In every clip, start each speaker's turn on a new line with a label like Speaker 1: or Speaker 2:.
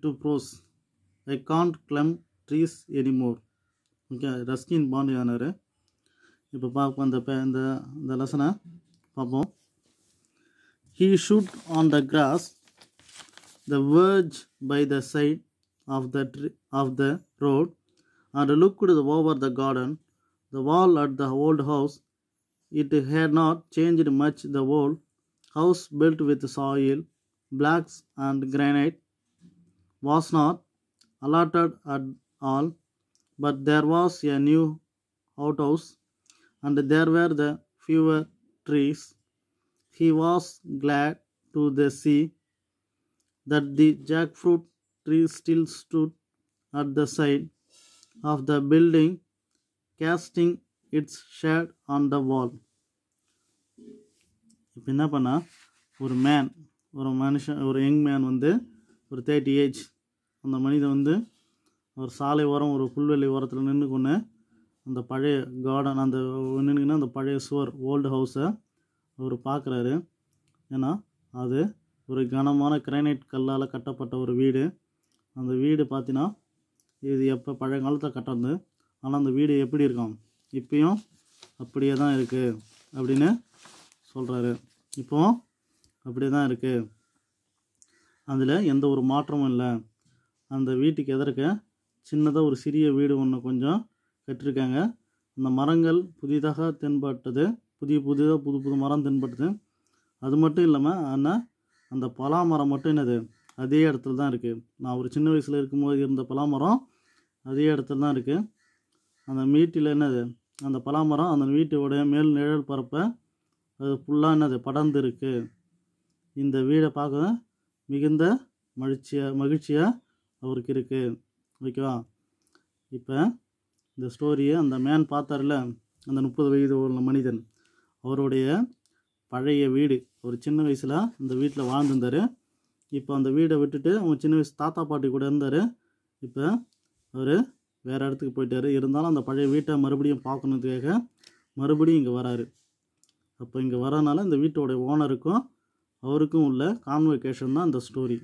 Speaker 1: to prose. I can't climb trees anymore. Okay, Ruskin bond yonare. If a park on the pen the, the lesson, Papa. He shoot on the grass, the verge by the side of the of the road, and looked over the garden, the wall at the old house. It had not changed much the wall, house built with soil, blocks and granite was not allotted at all, but there was a new outhouse, and there were the fewer trees. He was glad to the see that the jackfruit tree still stood at the side of the building, casting its shade on the wall. என்ன பண்ணால் ஒரு man ஒரு மனுஷன் ஒரு young man வந்து ஒரு thirty age அந்த மனிதன் வந்து ஒரு சாலை ஓரம் ஒரு புல்வெளி ஓரத்தில் நின்று கொண்டு அந்த பழைய கார்டன் அந்த நின்றுக்கினா அந்த பழைய சுவர் ஓல்டு ஹவுஸை அவர் பார்க்குறாரு ஏன்னா அது ஒரு கனமான கிரைனைட் கல்லால் கட்டப்பட்ட ஒரு வீடு அந்த வீடு பார்த்தீங்கன்னா இது எப்போ பழைய காலத்தில் கட்டது ஆனால் அந்த வீடு எப்படி இருக்கும் இப்பயும் அப்படியே தான் இருக்குது அப்படின்னு சொல்கிறாரு இப்போது அப்படியே தான் இருக்குது அதில் எந்த ஒரு மாற்றமும் இல்லை அந்த வீட்டுக்கு எதிர்க்க சின்னதாக ஒரு சிறிய வீடு ஒன்று கொஞ்சம் கட்டிருக்காங்க அந்த மரங்கள் புதிதாக தென்பட்டது புதிய புதிதாக புது புது மரம் தென்பட்டது அது மட்டும் இல்லாமல் ஆனால் அந்த பலா மரம் மட்டும் என்னது அதே இடத்துல தான் இருக்குது நான் ஒரு சின்ன வயசில் இருக்கும்போது இருந்த பலா மரம் அதே இடத்துல தான் இருக்குது அந்த வீட்டில் என்னது அந்த பலா மரம் அந்த வீட்டோடைய மேல் நிழல் பரப்பை அது ஃபுல்லாக என்னது படர்ந்து இருக்குது இந்த வீடை பார்க்க மிகுந்த மகிழ்ச்சியாக மகிழ்ச்சியாக அவருக்கு இருக்குது ஓகேவா இப்போ இந்த ஸ்டோரியை அந்த மேன் பார்த்தார்ல அந்த முப்பது வயது உள்ள மனிதன் அவருடைய பழைய வீடு ஒரு சின்ன வயசில் இந்த வீட்டில் வாழ்ந்திருந்தார் இப்போ அந்த வீடை விட்டுட்டு அவங்க சின்ன வயசு தாத்தா பாட்டி கூட இருந்தார் இப்போ அவர் வேறு இடத்துக்கு போயிட்டார் இருந்தாலும் அந்த பழைய வீட்டை மறுபடியும் பார்க்கணுதுக்காக மறுபடியும் இங்கே வராரு அப்போ இங்கே வரனால இந்த வீட்டோடைய ஓனருக்கும் அவருக்கும் உள்ள கான்வெகேஷன் தான் அந்த story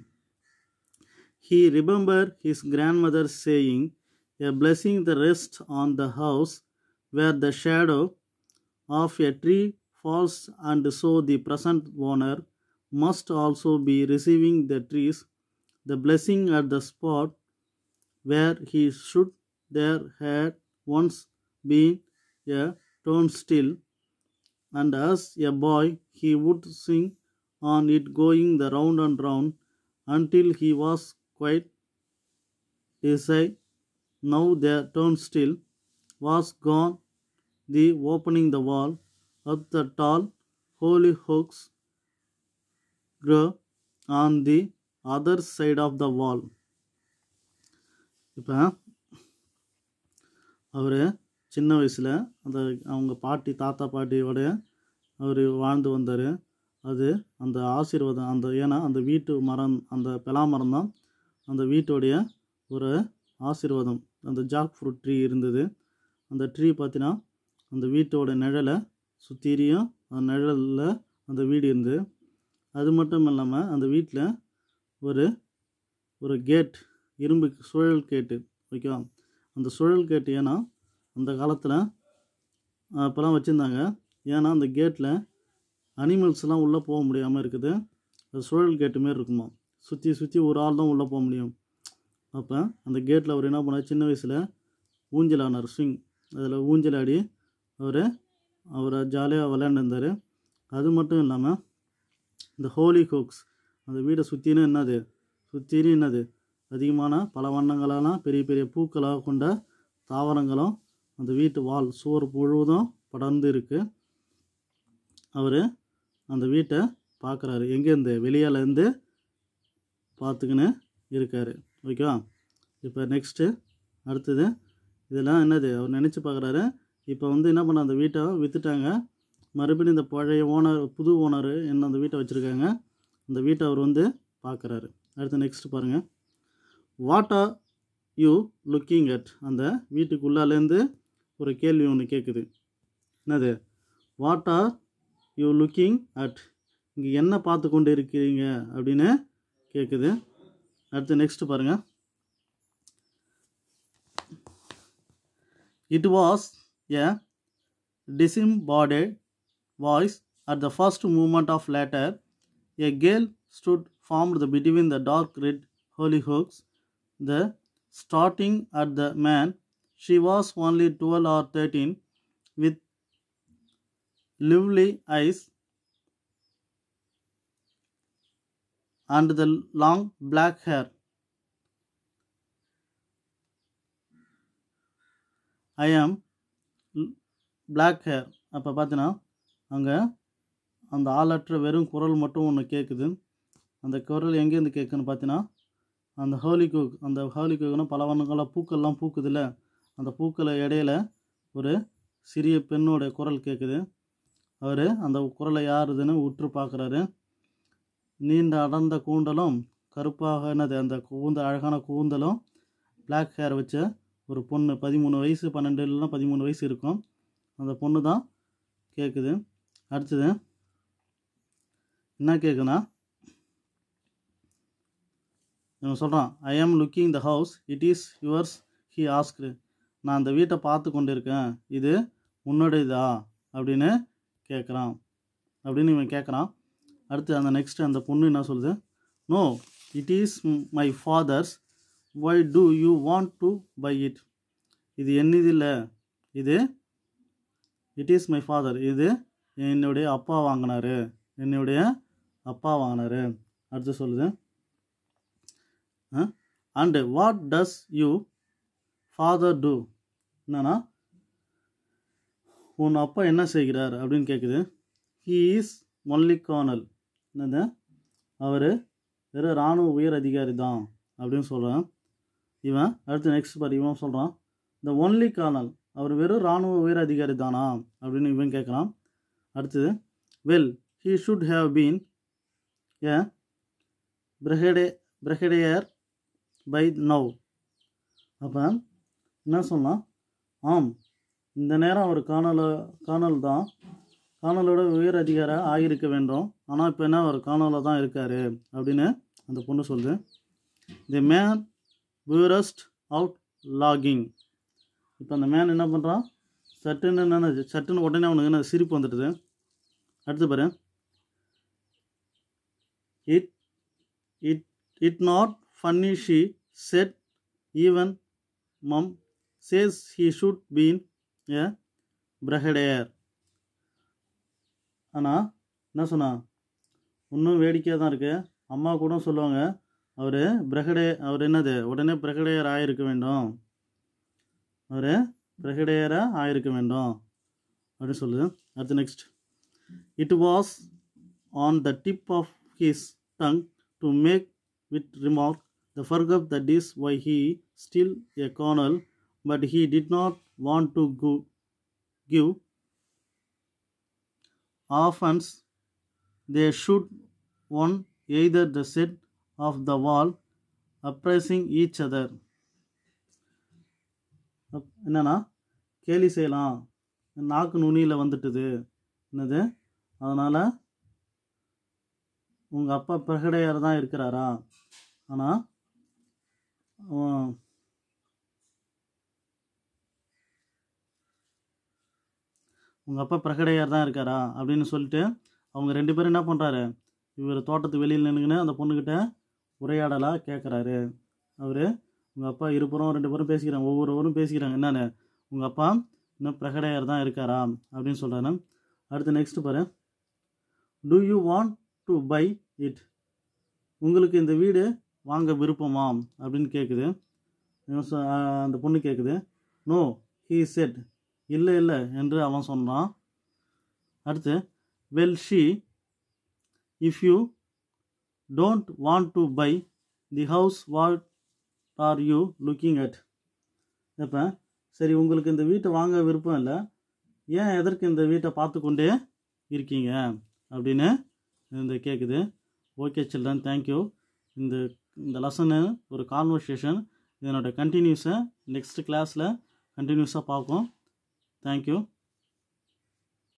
Speaker 1: He remembered his grandmother saying, A blessing the rest on the house where the shadow of a tree falls, and so the present owner must also be receiving the trees, the blessing at the spot where he should there had once been a still." and as a boy he would sing on it going the round and round until he was quite decide. Now the turnstile was gone, the opening the wall of the tall holy hooks grew on the other side of the wall. இப்போ அவர் சின்ன வயசில் அந்த அவங்க பாட்டி தாத்தா பாட்டியோடைய அவர் வாழ்ந்து வந்தார் அது அந்த ஆசீர்வாதம் அந்த ஏன்னா அந்த வீட்டு மரம் அந்த பலாமரம் தான் அந்த வீட்டுடைய ஒரு ஆசீர்வாதம் அந்த ஜாக் ஃப்ரூட் ட்ரீ இருந்தது அந்த ட்ரீ பார்த்தீங்கன்னா அந்த வீட்டோட நிழலை சுற்றியும் அந்த நிழலில் அந்த வீடு இருந்தது அது மட்டும் இல்லாமல் அந்த வீட்டில் ஒரு ஒரு கேட் இரும்பு சுழல் கேட்டு ஓகேவா அந்த சுழல் கேட்டு ஏன்னா அந்த காலத்தில் அப்போல்லாம் வச்சுருந்தாங்க ஏன்னா அந்த கேட்டில் அனிமல்ஸ்லாம் உள்ளே போக முடியாமல் இருக்குது அது சுழல் கேட்டு மாரி இருக்குமா சுற்றி சுற்றி ஒரு ஆள் தான் உள்ளே போக முடியும் அப்போ அந்த கேட்டில் அவர் என்ன பண்ணார் சின்ன வயசில் ஊஞ்சல் ஆனார் ஸ்விங் அதில் ஊஞ்சல் ஆடி அவர் அவரை ஜாலியாக விளையாண்டுருந்தார் அது மட்டும் இல்லாமல் இந்த ஹோலி கோக்ஸ் அந்த வீடை சுற்றினு என்னது சுற்றினு என்னது அதிகமான பல வண்ணங்களாலாம் பெரிய பெரிய பூக்களாக கொண்ட தாவரங்களும் அந்த வீட்டு வால் சுவர் முழுவதும் படர்ந்து இருக்குது அவர் அந்த வீட்டை பார்க்குறாரு எங்கேருந்து வெளியாலேருந்து பார்த்துக்கின்னு இருக்கார் ஓகேவா இப்போ நெக்ஸ்ட்டு அடுத்தது இதெல்லாம் என்னது அவர் நினச்சி பார்க்குறாரு இப்போ வந்து என்ன பண்ண அந்த வீட்டை விற்றுட்டாங்க மறுபடியும் இந்த பழைய ஓனர் புது ஓனர் என்ன அந்த வீட்டை வச்சுருக்காங்க அந்த வீட்டை அவர் வந்து பார்க்குறாரு அடுத்து நெக்ஸ்ட் பாருங்கள் what are you looking at அந்த வீட்டுக்குள்ளாலேருந்து ஒரு கேள்வி ஒன்று கேட்குது என்னது what are you looking at இங்கே என்ன பார்த்து கொண்டு இருக்கிறீங்க அப்படின்னு At the next பாருங்கள் it was a disembodied voice at the first movement of latter a girl stood formed between the dark red hollyhocks the starting at the man she was only 12 or 13 with lovely eyes and the long black hair. ஐ ஆம் black hair அப்போ பார்த்தீங்கன்னா அங்கே அந்த ஆளற்ற வெறும் குரல் மட்டும் ஒன்று கேட்குது அந்த குரல் எங்கேருந்து கேட்குன்னு பார்த்தீங்கன்னா அந்த ஹோலிகோக் அந்த ஹோலிகோக்னா பல வண்ணங்களாக பூக்கள்லாம் பூக்குதுல்ல அந்த பூக்களை இடையில ஒரு சிறிய பெண்ணோடைய குரல் கேட்குது அவர் அந்த குரலை யாருதுன்னு உற்று பார்க்குறாரு நீண்ட அடர்ந்த கூந்தலும் கருப்பாக என்னது அந்த கூந்த அழகான கூந்தலும் பிளாக் ஹேர் வச்ச ஒரு பொண்ணு பதிமூணு வயசு பன்னெண்டு இல்லைனா பதிமூணு வயசு இருக்கும் அந்த பொண்ணு தான் கேட்குது அடுத்தது என்ன கேட்குன்னா இவன் சொல்கிறான் I am looking the house it is yours he ஆஸ்க்ரு நான் அந்த வீட்டை பார்த்து கொண்டு இருக்கேன் இது உன்னுடையதா அப்படின்னு கேட்குறான் அப்படின்னு இவன் கேட்குறான் அடுத்து அந்த நெக்ஸ்ட் அந்த பொண்ணு என்ன சொல்லுது no it is my father's why do you want to buy it இது என்னது இல்லை இது இட் இஸ் மை ஃபாதர் இது என்னுடைய அப்பா வாங்கினார் என்னுடைய அப்பா வாங்கினார் அடுத்து சொல்லுது and what does you father do என்னன்னா உன் அப்பா என்ன செய்கிறார் அப்படின்னு கேட்குது ஹீ இஸ் ஒன்லி கார்னல் என்னது அவர் வெறும் இராணுவ உயர் அதிகாரி தான் அப்படின்னு சொல்கிறேன் இவன் அடுத்து நெக்ஸ்ட் பார் இவன் சொல்கிறான் இந்த ஒன்லி கார்னல் அவர் வெறும் இராணுவ உயர் அதிகாரி தானா அப்படின்னு இவன் கேட்குறான் அடுத்தது well he should have been a பிரகடே பிரகடேயர் பை நவ் அப்போ என்ன சொல்லலாம் ஆம் இந்த நேரம் அவர் காணல காணல் தான் காணலோட உயர் அதிகாரம் ஆகியிருக்க வேண்டும் ஆனால் இப்போ என்ன அவர் காணலில் தான் இருக்கார் அப்படின்னு அந்த பொண்ணு சொல்லுது தி மேன் வியூரஸ்ட் அவுட் லாகிங் இப்போ அந்த மேன் என்ன பண்ணுறான் சட்டுன்னு என்ன சட்டுன்னு உடனே அவனுக்கு என்ன சிரிப்பு வந்துடுது அடுத்து பாரு it it it not funny she said even mum says he should been a brigadier ஆனால் என்ன சொன்னா இன்னும் வேடிக்கையாக தான் இருக்குது அம்மா கூட சொல்லுவாங்க அவர் பிரகடே அவர் என்னது உடனே பிரகடையர் ஆகிருக்க வேண்டும் அவர் பிரகடையராக ஆகிருக்க வேண்டும் அப்படின்னு சொல்லுது அடுத்து next it was on the tip of his tongue to make with remark the fork of the this why he still a colonel but he did not want to கு give offence they should on either the side of the wall appraising each other என்னன்னா கேலி செய்யலாம் நாக்கு நுனியில் வந்துட்டுது என்னது அதனால் உங்கள் அப்பா பிரகடையார் தான் இருக்கிறாரா ஆனால் உங்கள் அப்பா பிரகடையார் தான் இருக்காரா அப்படின்னு சொல்லிட்டு அவங்க ரெண்டு பேரும் என்ன பண்ணுறாரு இவர் தோட்டத்து வெளியில் நின்றுங்கன்னு அந்த பொண்ணுக்கிட்ட உரையாடலாக கேட்குறாரு அவர் உங்கள் அப்பா இருபுறம் ரெண்டு பேரும் பேசிக்கிறாங்க ஒவ்வொருவரும் பேசிக்கிறாங்க என்னென்னு உங்கள் அப்பா இன்னும் பிரகடையார் தான் இருக்காரா அப்படின்னு சொல்கிறாரு அடுத்து நெக்ஸ்ட் பாரு do you want to buy it உங்களுக்கு இந்த வீடு வாங்க விருப்பமா அப்படின்னு கேட்குது அந்த பொண்ணு கேட்குது நோ ஹீ செட் இல்லை இல்லை என்று அவன் சொன்னான் அடுத்து well she if you don't want to buy the house what are you looking at இப்போ சரி உங்களுக்கு இந்த வீட்டை வாங்க விருப்பம் இல்லை ஏன் எதற்கு இந்த வீட்டை பார்த்து கொண்டே இருக்கீங்க அப்படின்னு இந்த கேட்குது ஓகே சில்ட்ரன் தேங்க்யூ இந்த இந்த லெசனு ஒரு கான்வர்சேஷன் இதனோட கண்டினியூஸை நெக்ஸ்ட் கிளாஸில் கண்டினியூஸாக பார்ப்போம் Thank you.